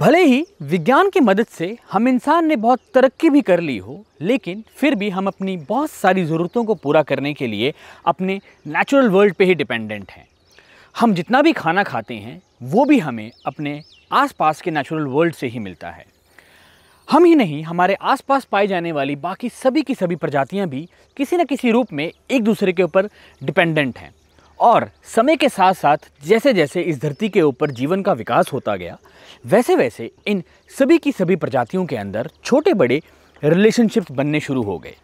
भले ही विज्ञान की मदद से हम इंसान ने बहुत तरक्की भी कर ली हो लेकिन फिर भी हम अपनी बहुत सारी ज़रूरतों को पूरा करने के लिए अपने नेचुरल वर्ल्ड पे ही डिपेंडेंट हैं हम जितना भी खाना खाते हैं वो भी हमें अपने आसपास के नेचुरल वर्ल्ड से ही मिलता है हम ही नहीं हमारे आसपास पाई जाने वाली बाकी सभी की सभी प्रजातियाँ भी किसी न किसी रूप में एक दूसरे के ऊपर डिपेंडेंट हैं और समय के साथ साथ जैसे जैसे इस धरती के ऊपर जीवन का विकास होता गया वैसे वैसे इन सभी की सभी प्रजातियों के अंदर छोटे बड़े रिलेशनशिप्स बनने शुरू हो गए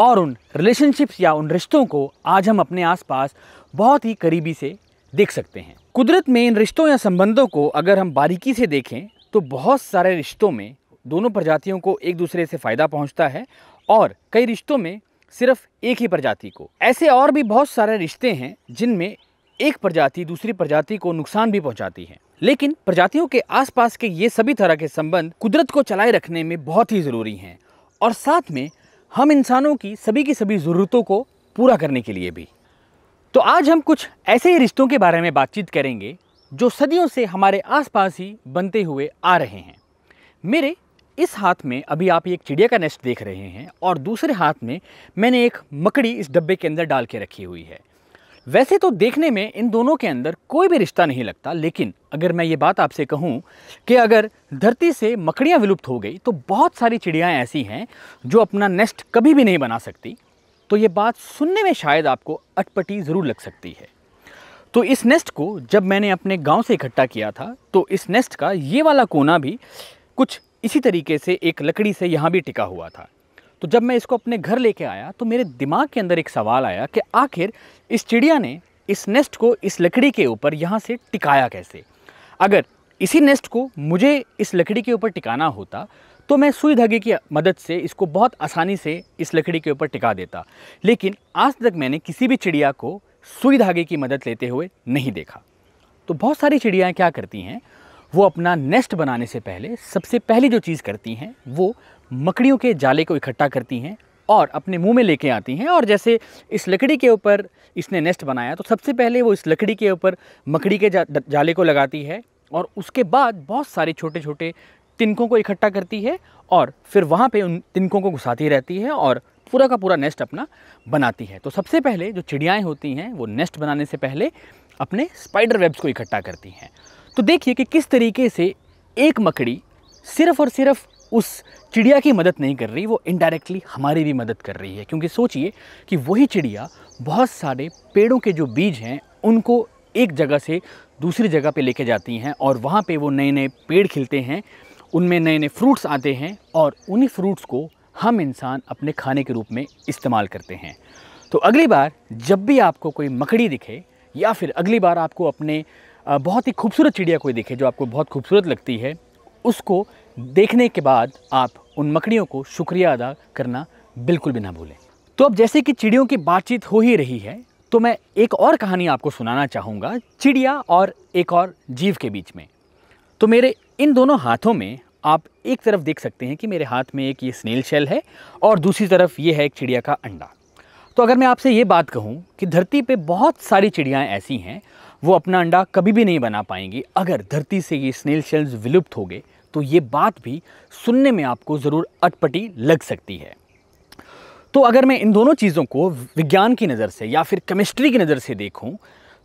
और उन रिलेशनशिप्स या उन रिश्तों को आज हम अपने आसपास बहुत ही करीबी से देख सकते हैं कुदरत में इन रिश्तों या संबंधों को अगर हम बारीकी से देखें तो बहुत सारे रिश्तों में दोनों प्रजातियों को एक दूसरे से फ़ायदा पहुंचता है और कई रिश्तों में सिर्फ एक ही प्रजाति को ऐसे और भी बहुत सारे रिश्ते हैं जिनमें एक प्रजाति दूसरी प्रजाति को नुकसान भी पहुंचाती है लेकिन प्रजातियों के आसपास के ये सभी तरह के संबंध कुदरत को चलाए रखने में बहुत ही ज़रूरी हैं और साथ में हम इंसानों की सभी की सभी ज़रूरतों को पूरा करने के लिए भी तो आज हम कुछ ऐसे ही रिश्तों के बारे में बातचीत करेंगे जो सदियों से हमारे आसपास ही बनते हुए आ रहे हैं मेरे इस हाथ में अभी आप एक चिड़िया का नेस्ट देख रहे हैं और दूसरे हाथ में मैंने एक मकड़ी इस डब्बे के अंदर डाल के रखी हुई है वैसे तो देखने में इन दोनों के अंदर कोई भी रिश्ता नहीं लगता लेकिन अगर मैं ये बात आपसे कहूँ कि अगर धरती से मकड़ियाँ विलुप्त हो गई तो बहुत सारी चिड़ियाँ ऐसी हैं जो अपना नेस्ट कभी भी नहीं बना सकती तो ये बात सुनने में शायद आपको अटपटी ज़रूर लग सकती है तो इस नेस्ट को जब मैंने अपने गांव से इकट्ठा किया था तो इस नेस्ट का ये वाला कोना भी कुछ इसी तरीके से एक लकड़ी से यहाँ भी टिका हुआ था तो जब मैं इसको अपने घर लेके आया तो मेरे दिमाग के अंदर एक सवाल आया कि आखिर इस चिड़िया ने इस नेस्ट को इस लकड़ी के ऊपर यहाँ से टिकाया कैसे अगर इसी नेस्ट को मुझे इस लकड़ी के ऊपर टिकाना होता तो मैं सुई धागे की मदद से इसको बहुत आसानी से इस लकड़ी के ऊपर टिका देता लेकिन आज तक मैंने किसी भी चिड़िया को सुई धागे की मदद लेते हुए नहीं देखा तो बहुत सारी चिड़ियाँ क्या करती हैं वो अपना नेस्ट बनाने से पहले सबसे पहली जो चीज़ करती हैं वो मकड़ियों के जाले को इकट्ठा करती हैं और अपने मुंह में लेके आती हैं और जैसे इस लकड़ी के ऊपर इसने नेस्ट बनाया तो सबसे पहले वो इस लकड़ी के ऊपर मकड़ी के जा, जाले को लगाती है और उसके बाद बहुत सारे छोटे छोटे तिनकों को इकट्ठा करती है और फिर वहाँ पे उन तिनकों को घुसाती रहती है और पूरा का पूरा नेस्ट अपना बनाती है तो सबसे पहले जो चिड़ियाएँ होती हैं वो नेस्ट बनाने से पहले अपने स्पाइडर वेब्स को इकट्ठा करती हैं तो देखिए कि किस तरीके से एक मकड़ी सिर्फ और सिर्फ उस चिड़िया की मदद नहीं कर रही वो इनडायरेक्टली हमारी भी मदद कर रही है क्योंकि सोचिए कि वही चिड़िया बहुत सारे पेड़ों के जो बीज हैं उनको एक जगह से दूसरी जगह पे लेके जाती हैं और वहाँ पे वो नए नए पेड़ खिलते हैं उनमें नए नए फ्रूट्स आते हैं और उन्हीं फ्रूट्स को हम इंसान अपने खाने के रूप में इस्तेमाल करते हैं तो अगली बार जब भी आपको कोई मकड़ी दिखे या फिर अगली बार आपको अपने बहुत ही खूबसूरत चिड़िया कोई देखे जो आपको बहुत खूबसूरत लगती है उसको देखने के बाद आप उन मकड़ियों को शुक्रिया अदा करना बिल्कुल भी ना भूलें तो अब जैसे कि चिड़ियों की बातचीत हो ही रही है तो मैं एक और कहानी आपको सुनाना चाहूँगा चिड़िया और एक और जीव के बीच में तो मेरे इन दोनों हाथों में आप एक तरफ देख सकते हैं कि मेरे हाथ में एक ये स्नेल शेल है और दूसरी तरफ ये है एक चिड़िया का अंडा तो अगर मैं आपसे ये बात कहूँ कि धरती पे बहुत सारी चिड़ियाँ ऐसी हैं वो अपना अंडा कभी भी नहीं बना पाएंगी अगर धरती से ये स्नेल शेल्स विलुप्त हो गए तो ये बात भी सुनने में आपको ज़रूर अटपटी लग सकती है तो अगर मैं इन दोनों चीज़ों को विज्ञान की नज़र से या फिर केमिस्ट्री की नज़र से देखूँ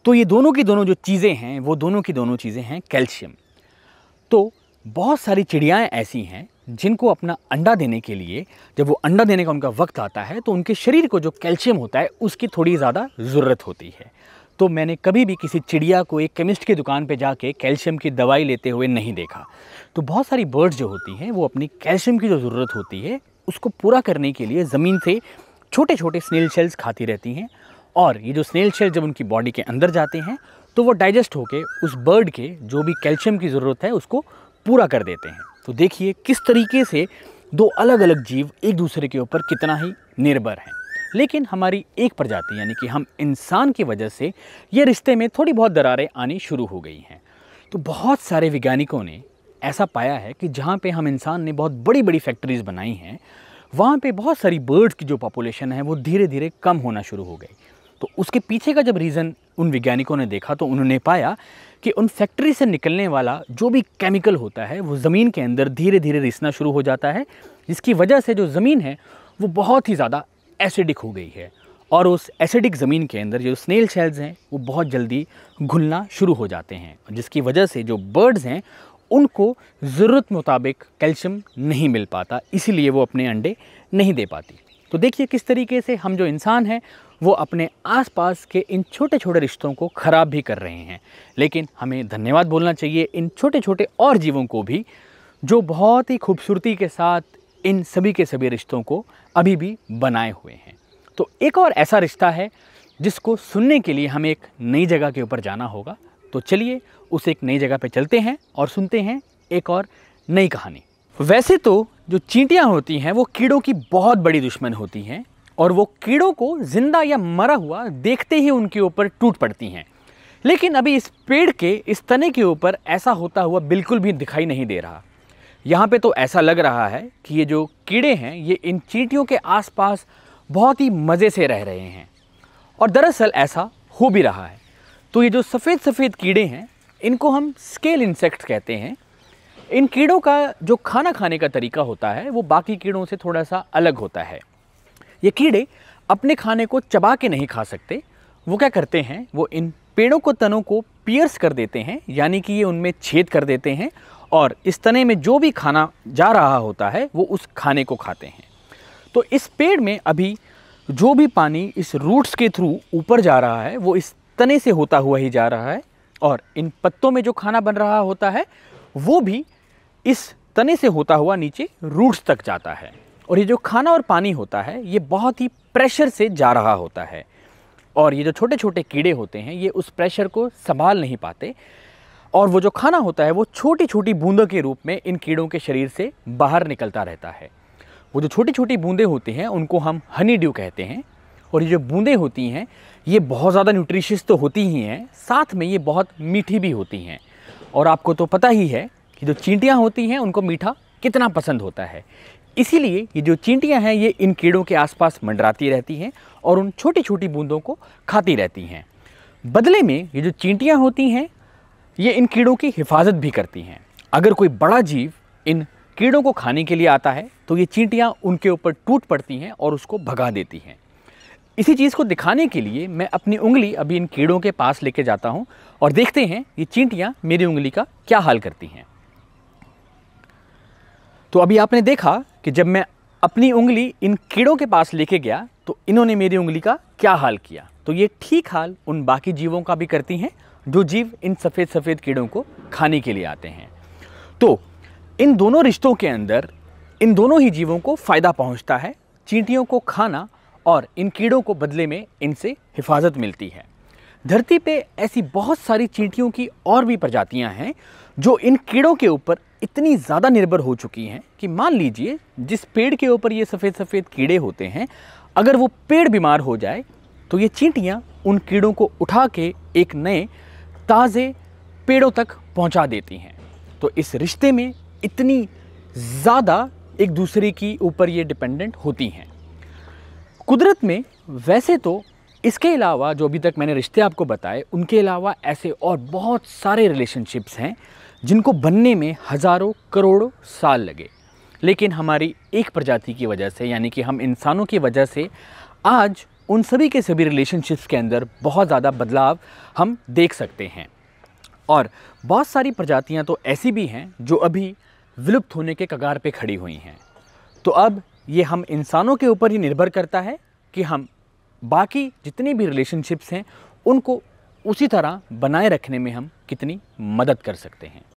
तो ये दोनों की दोनों जो चीज़ें हैं वो दोनों की दोनों चीज़ें हैं कैल्शियम तो बहुत सारी चिड़ियाएँ ऐसी हैं जिनको अपना अंडा देने के लिए जब वो अंडा देने का उनका वक्त आता है तो उनके शरीर को जो कैल्शियम होता है उसकी थोड़ी ज़्यादा ज़रूरत होती है तो मैंने कभी भी किसी चिड़िया को एक केमिस्ट की दुकान पे जाके कैल्शियम की दवाई लेते हुए नहीं देखा तो बहुत सारी बर्ड्स जो होती हैं वो अपनी कैल्शियम की जो ज़रूरत होती है उसको पूरा करने के लिए ज़मीन से छोटे छोटे स्नेल शेल्स खाती रहती हैं और ये जो स्नेल शेल जब उनकी बॉडी के अंदर जाते हैं तो वो डाइजेस्ट होके उस बर्ड के जो भी कैल्शियम की ज़रूरत है उसको पूरा कर देते हैं तो देखिए किस तरीके से दो अलग अलग जीव एक दूसरे के ऊपर कितना ही निर्भर हैं लेकिन हमारी एक प्रजाति यानी कि हम इंसान की वजह से ये रिश्ते में थोड़ी बहुत दरारें आनी शुरू हो गई हैं तो बहुत सारे वैज्ञानिकों ने ऐसा पाया है कि जहाँ पे हम इंसान ने बहुत बड़ी बड़ी फैक्ट्रीज़ बनाई हैं वहाँ पे बहुत सारी बर्ड्स की जो पॉपुलेशन है वो धीरे धीरे कम होना शुरू हो गई तो उसके पीछे का जब रीज़न उन वैज्ञानिकों ने देखा तो उन्होंने पाया कि उन फैक्ट्री से निकलने वाला जो भी केमिकल होता है वो ज़मीन के अंदर धीरे धीरे रिसना शुरू हो जाता है जिसकी वजह से जो ज़मीन है वो बहुत ही ज़्यादा एसिडिक हो गई है और उस एसिडिक ज़मीन के अंदर जो स्नेल शेल्स हैं वो बहुत जल्दी घुलना शुरू हो जाते हैं जिसकी वजह से जो बर्ड्स हैं उनको ज़रूरत मुताबिक कैल्शियम नहीं मिल पाता इसीलिए वो अपने अंडे नहीं दे पाती तो देखिए किस तरीके से हम जो इंसान हैं वो अपने आसपास के इन छोटे छोटे रिश्तों को ख़राब भी कर रहे हैं लेकिन हमें धन्यवाद बोलना चाहिए इन छोटे छोटे और जीवों को भी जो बहुत ही खूबसूरती के साथ इन सभी के सभी रिश्तों को अभी भी बनाए हुए हैं तो एक और ऐसा रिश्ता है जिसको सुनने के लिए हमें एक नई जगह के ऊपर जाना होगा तो चलिए उस एक नई जगह पर चलते हैं और सुनते हैं एक और नई कहानी वैसे तो जो चींटियाँ होती हैं वो कीड़ों की बहुत बड़ी दुश्मन होती हैं और वो कीड़ों को ज़िंदा या मरा हुआ देखते ही उनके ऊपर टूट पड़ती हैं लेकिन अभी इस पेड़ के इस तने के ऊपर ऐसा होता हुआ बिल्कुल भी दिखाई नहीं दे रहा यहाँ पे तो ऐसा लग रहा है कि ये जो कीड़े हैं ये इन चींटियों के आसपास बहुत ही मज़े से रह रहे हैं और दरअसल ऐसा हो भी रहा है तो ये जो सफ़ेद सफ़ेद कीड़े हैं इनको हम स्केल इंसेक्ट्स कहते हैं इन कीड़ों का जो खाना खाने का तरीका होता है वो बाकी कीड़ों से थोड़ा सा अलग होता है ये कीड़े अपने खाने को चबा के नहीं खा सकते वो क्या करते हैं वो इन पेड़ों को तनों को पियर्स कर देते हैं यानी कि ये उनमें छेद कर देते हैं और इस तने में जो भी खाना जा रहा होता है वो उस खाने को खाते हैं तो इस पेड़ में अभी जो भी पानी इस रूट्स के थ्रू ऊपर जा रहा है वो इस तने से होता हुआ ही जा रहा है और इन पत्तों में जो खाना बन रहा होता है वो भी इस तने से होता हुआ नीचे रूट्स तक जाता है और ये जो खाना और पानी होता है ये बहुत ही प्रेशर से जा रहा होता है और ये जो छोटे छोटे कीड़े होते हैं ये उस प्रेशर को संभाल नहीं पाते और वो जो खाना होता है वो छोटी छोटी बूंदों के रूप में इन कीड़ों के शरीर से बाहर निकलता रहता है वो जो छोटी छोटी बूंदें होती हैं उनको हम हनी ड्यू कहते हैं और ये जो बूंदें होती हैं ये बहुत ज़्यादा न्यूट्रिशियस तो होती ही हैं साथ में ये बहुत मीठी भी होती हैं और आपको तो पता ही है कि जो चींटियाँ होती हैं उनको मीठा कितना पसंद होता है इसीलिए ये जो चींटियाँ हैं ये इन कीड़ों के आसपास मंडराती रहती हैं और उन छोटी छोटी बूंदों को खाती रहती हैं बदले में ये जो चींटियाँ होती हैं ये इन कीड़ों की हिफाजत भी करती हैं अगर कोई बड़ा जीव इन कीड़ों को खाने के लिए आता है तो ये चींटियाँ उनके ऊपर टूट पड़ती हैं और उसको भगा देती हैं इसी चीज़ को दिखाने के लिए मैं अपनी उंगली अभी इन कीड़ों के पास लेके जाता हूँ और देखते हैं ये चींटियाँ मेरी उंगली का क्या हाल करती हैं तो अभी आपने देखा कि जब मैं अपनी उंगली इन कीड़ों के पास लेके गया तो इन्होंने मेरी उंगली का क्या हाल किया तो ये ठीक हाल उन बाकी जीवों का भी करती हैं जो जीव इन सफ़ेद सफ़ेद कीड़ों को खाने के लिए आते हैं तो इन दोनों रिश्तों के अंदर इन दोनों ही जीवों को फ़ायदा पहुंचता है चींटियों को खाना और इन कीड़ों को बदले में इनसे हिफाजत मिलती है धरती पे ऐसी बहुत सारी चींटियों की और भी प्रजातियां हैं जो इन कीड़ों के ऊपर इतनी ज़्यादा निर्भर हो चुकी हैं कि मान लीजिए जिस पेड़ के ऊपर ये सफ़ेद सफ़ेद कीड़े होते हैं अगर वो पेड़ बीमार हो जाए तो ये चींटियाँ उन कीड़ों को उठा के एक नए ताज़े पेड़ों तक पहुंचा देती हैं तो इस रिश्ते में इतनी ज़्यादा एक दूसरे की ऊपर ये डिपेंडेंट होती हैं कुदरत में वैसे तो इसके अलावा जो अभी तक मैंने रिश्ते आपको बताए उनके अलावा ऐसे और बहुत सारे रिलेशनशिप्स हैं जिनको बनने में हज़ारों करोड़ों साल लगे लेकिन हमारी एक प्रजाति की वजह से यानी कि हम इंसानों की वजह से आज उन सभी के सभी रिलेशनशिप्स के अंदर बहुत ज़्यादा बदलाव हम देख सकते हैं और बहुत सारी प्रजातियाँ तो ऐसी भी हैं जो अभी विलुप्त होने के कगार पे खड़ी हुई हैं तो अब ये हम इंसानों के ऊपर ही निर्भर करता है कि हम बाकी जितनी भी रिलेशनशिप्स हैं उनको उसी तरह बनाए रखने में हम कितनी मदद कर सकते हैं